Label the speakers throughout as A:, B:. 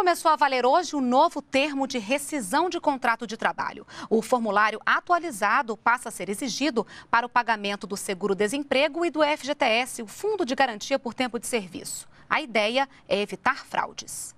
A: começou a valer hoje o novo termo de rescisão de contrato de trabalho. O formulário atualizado passa a ser exigido para o pagamento do seguro-desemprego e do FGTS, o Fundo de Garantia por Tempo de Serviço. A ideia é evitar fraudes.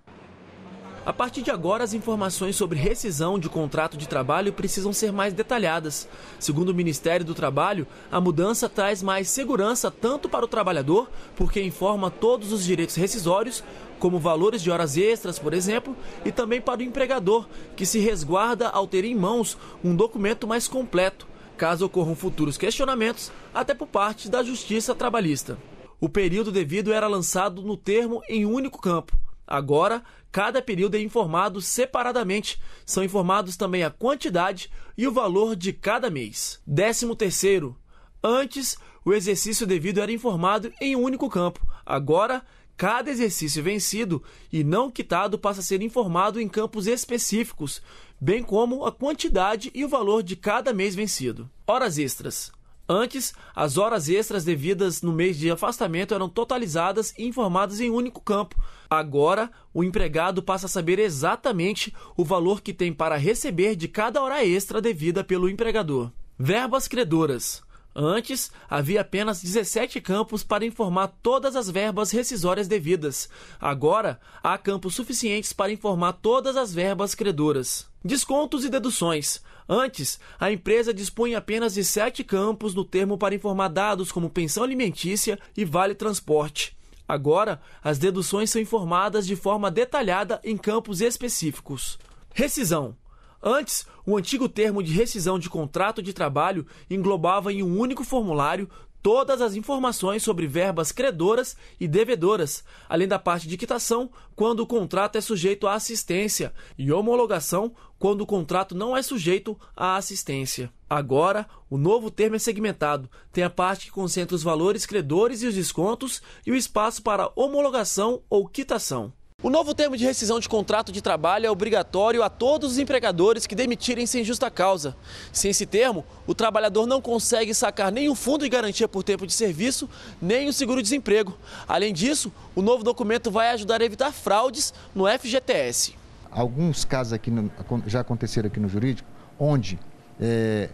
A: A partir de agora, as informações sobre rescisão de contrato de trabalho precisam ser mais detalhadas. Segundo o Ministério do Trabalho, a mudança traz mais segurança tanto para o trabalhador, porque informa todos os direitos rescisórios, como valores de horas extras, por exemplo, e também para o empregador, que se resguarda ao ter em mãos um documento mais completo, caso ocorram futuros questionamentos, até por parte da Justiça Trabalhista. O período devido era lançado no termo em único campo. Agora, cada período é informado separadamente. São informados também a quantidade e o valor de cada mês. 13º. Antes, o exercício devido era informado em um único campo. Agora, cada exercício vencido e não quitado passa a ser informado em campos específicos, bem como a quantidade e o valor de cada mês vencido. Horas extras. Antes, as horas extras devidas no mês de afastamento eram totalizadas e informadas em um único campo. Agora, o empregado passa a saber exatamente o valor que tem para receber de cada hora extra devida pelo empregador. Verbas credoras. Antes, havia apenas 17 campos para informar todas as verbas rescisórias devidas. Agora, há campos suficientes para informar todas as verbas credoras. Descontos e deduções. Antes, a empresa dispunha apenas de sete campos no termo para informar dados como pensão alimentícia e vale transporte. Agora, as deduções são informadas de forma detalhada em campos específicos. Rescisão. Antes, o antigo termo de rescisão de contrato de trabalho englobava em um único formulário todas as informações sobre verbas credoras e devedoras, além da parte de quitação quando o contrato é sujeito à assistência e homologação quando o contrato não é sujeito à assistência. Agora, o novo termo é segmentado, tem a parte que concentra os valores credores e os descontos e o espaço para homologação ou quitação. O novo termo de rescisão de contrato de trabalho é obrigatório a todos os empregadores que demitirem sem justa causa. Sem esse termo, o trabalhador não consegue sacar nem o fundo de garantia por tempo de serviço, nem o seguro-desemprego. Além disso, o novo documento vai ajudar a evitar fraudes no FGTS.
B: Alguns casos aqui no, já aconteceram aqui no jurídico, onde é,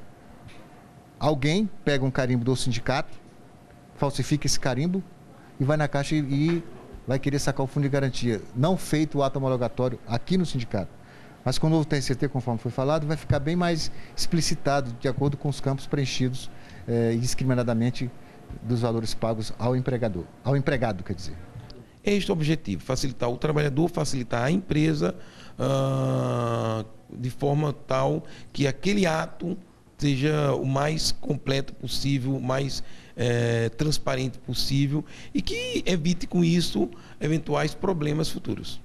B: alguém pega um carimbo do sindicato, falsifica esse carimbo e vai na caixa e, e vai querer sacar o fundo de garantia, não feito o ato homologatório aqui no sindicato. Mas com o novo TCT, conforme foi falado, vai ficar bem mais explicitado, de acordo com os campos preenchidos eh, indiscriminadamente dos valores pagos ao empregador, ao
C: empregado, quer dizer. Este é o objetivo, facilitar o trabalhador, facilitar a empresa ah, de forma tal que aquele ato seja o mais completo possível, mais é, transparente possível e que evite com isso eventuais problemas futuros.